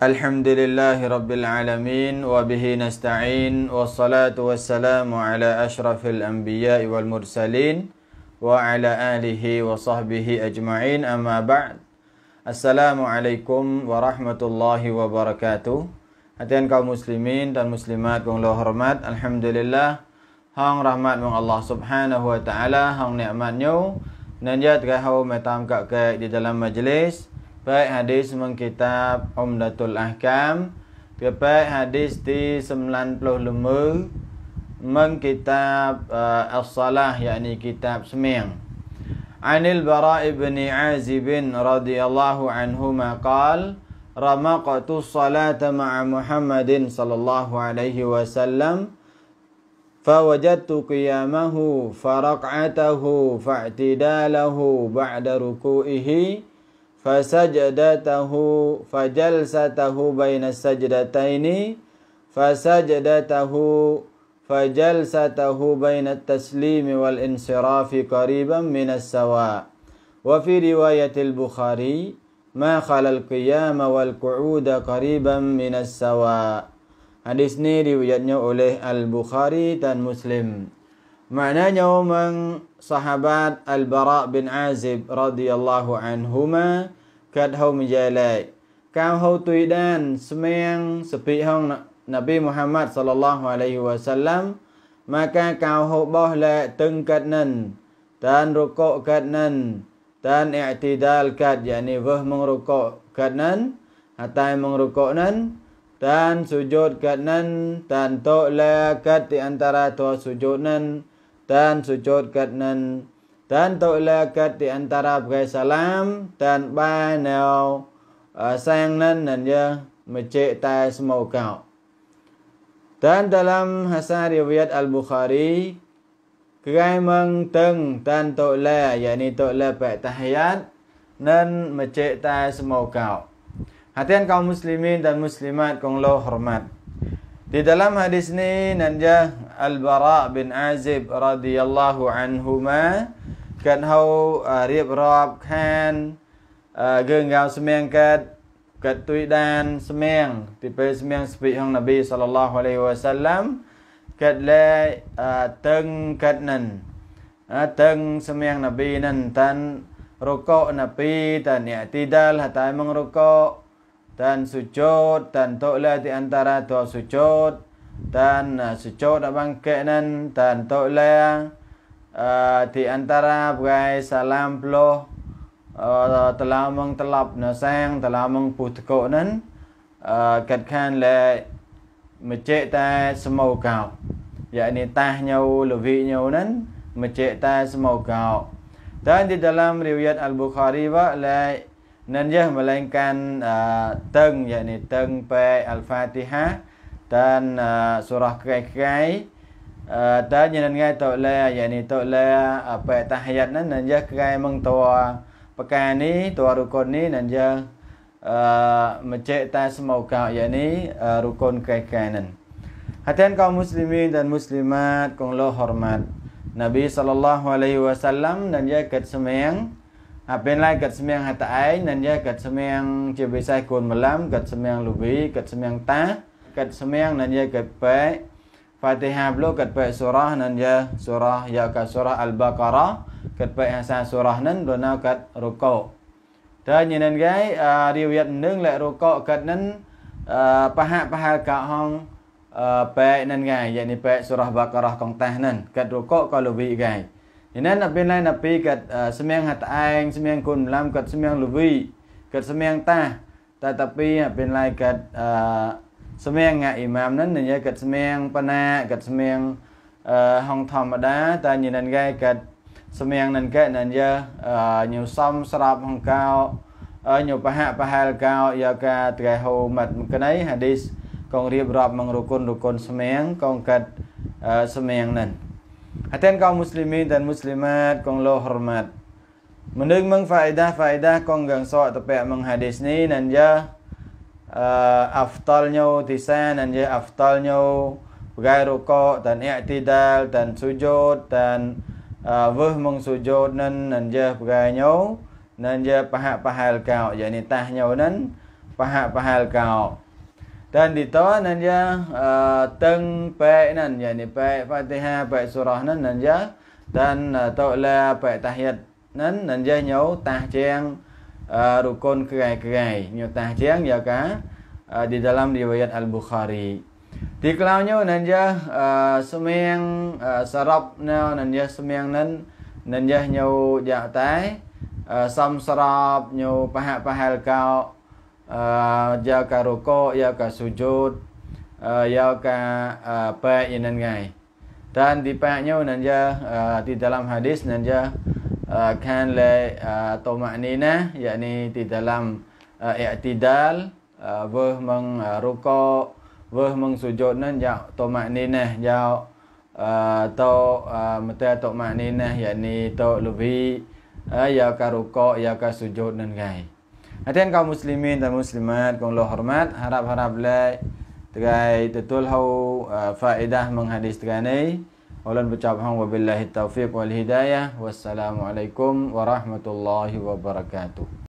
Alhamdulillahi Rabbil Alamin Wabihi nasta'in Wassalatu wassalamu ala ashrafil anbiya wal mursalin Wa ala alihi wa sahbihi ajma'in Amma ba'd Assalamualaikum warahmatullahi wabarakatuh Hatian kaum muslimin dan muslimat Kung lo hormat Alhamdulillah Hang rahmat mong Allah subhanahu wa ta'ala Hang ni'mat nyu Nanjat kaya hau metam kak kak di dalam majlis Baik hadis mengkitab Umdatul Ahkam Baik hadis di 95 Mengkitab uh, As-Salah yakni kitab Semiang Anil Bara ibn Azibin radhiyallahu anhu maqal Ramaqatu salata ma'a Muhammadin sallallahu alaihi wasallam فوجدت قيامه فرقعته فاعتداله بعد ركوعه فسجدته فجلسته بين السجدتين فسجدته فجلسته بين التسليم والانصراف قريبا من السواء وفي رواية البخاري ما خل القيام والقعود قريبا من السواء حديث نيري diriwayatnya oleh البخاري bukhari dan Maknanya orang sahabat Al-Bara bin Azib radhiyallahu anhuma kat hau menjalai. Kau hau tui dan semang sepi hong Nabi Muhammad sallallahu alaihi wasallam maka kau hau boh le teng nan dan rukuk kat nan dan i'tidal kat yakni weh mengrukuk kat nan atai mengrukuk nan dan sujud kat nan dan tok le kat di antara tua sujud nan dan sujud katnan dan taulah kat di antara bagai salam dan banyak eh, sayang nan nan ya mencek tai semoga dan dalam hasan riwayat al bukhari kerai mengteng dan taulah yakni taulah baik tahiyat nan mencek tai kau Hatian kaum muslimin dan muslimat kong lo hormat. Di dalam hadis ini nanja Al Bara bin Azib radhiyallahu anhu ma kan hau uh, ah, riap rap kan ah, uh, semeng kat kat tui dan semeng tipe semeng sepi hang Nabi sallallahu alaihi wasallam kat le ah, teng kat nan teng semeng Nabi nan tan rukuk Nabi tan ya tidal hatai mengrukuk dan sujud dan tolak di antara dua sujud dan uh, sujud bangkitan dan tolak uh, di antara bagai salam pelu uh, telah mengtelap nasang telah mengputuk nan uh, katkan le macet tak semua kau ya ini tah nyau lebih nyau nan macet tak semua kau dan di dalam riwayat al bukhari wa lai nên dân mà lên can tân vậy này tân p alpha tha tân surah cái cái tân như ngay tội lệ vậy này tội lệ p ta hay nhất nên dân cái mừng tòa bậc ca ní tòa ru con nên dân mà chế ta smoke cao vậy ní ru con cái nên hatian kaum muslimin dan muslimat kong lo hormat Nabi sallallahu alaihi wasallam dan dia ket semeng អាពេលឡាយកាត់ស្មៀងហេតុឯងណានយ៉ាកាត់ស្មៀងជាវិស័យគូនមលំកាត់ស្មៀងលូវីកាត់ស្មៀងតាកាត់ស្មៀងណានយ៉ាកាត់ប៉ែ Fatihah beliau kat baik surah nan ya surah ya kat surah Al-Baqarah kat baik hasan surah nan dona kat rukuk. Ta ni nan gai riwayat nung lek rukuk kat nan pahak pahal ka hong baik nan gai yakni baik surah Baqarah kong tah nan kat rukuk kalau bi gai. នេះណាពេលណាណាពីគាត់ស្មៀងហាត់ឯងស្មៀងគុណម្លំគាត់ស្មៀងលវីគាត់ស្មៀងតាតែតាពីពេលណាគាត់អឺស្មៀងអ៊ីម៉ាមនឹងនិយាយគាត់ស្មៀងប៉ណាគាត់ស្មៀងអឺហងធម្មតាតែញនឹងគេគាត់ស្មៀងនឹងគេនឹងយើញូសំស្រាប់ហងកោញូបហៈបហលកោយកកាត្រេហូមិតក្នៃហាឌីសកងរៀបរាប់មករុគុនរុគុនស្មៀងកងកាត់ស្មៀងនឹង Hatian kaum muslimin dan muslimat kong lo hormat. Mendung meng faedah faedah kong gang so tepi meng hadis ni nan ja uh, eh, aftalnyo tisan nan ja aftalnyo bagai ruko dan i'tidal dan sujud dan eh, uh, wuh meng sujud nan nan ja bagai nyo nan ja pahal pahal kau jani tah nyo nan pahal pahal kau. Dan ditawan uh, teng pek nan yakni pek Fatihah pek surah nan nan ya dan tau la pek tahiyat nan nan ya nhau tah jang uh, rukun kerai-kerai nhau tah jang ya ka uh, di dalam riwayat Al-Bukhari. Di kelaunya nan ya uh, semiang uh, sarap nau nan ya semiang nan nan ya nhau ja tai uh, sam sarap nhau pahak pahal kau uh, giao cả rô cô giao cả su chốt giao cả dan di bệ nhau nâng di dalam hadis nâng giờ khan lệ tổ mạng ni yakni di dalam ah, i'tidal vơ ah, mong ah, rô cô vơ mong su chốt nâng giao tổ mạng to mete to mak ni yakni to lebih ya ka rukuk ya ka sujud nan gai Hadirin kaum muslimin dan muslimat, kong lo hormat, harap-harap lai tegai tetul hau uh, faedah menghadis tegai ni. Ulan bercakap hang wabillahi taufiq wal hidayah. Wassalamualaikum warahmatullahi wabarakatuh.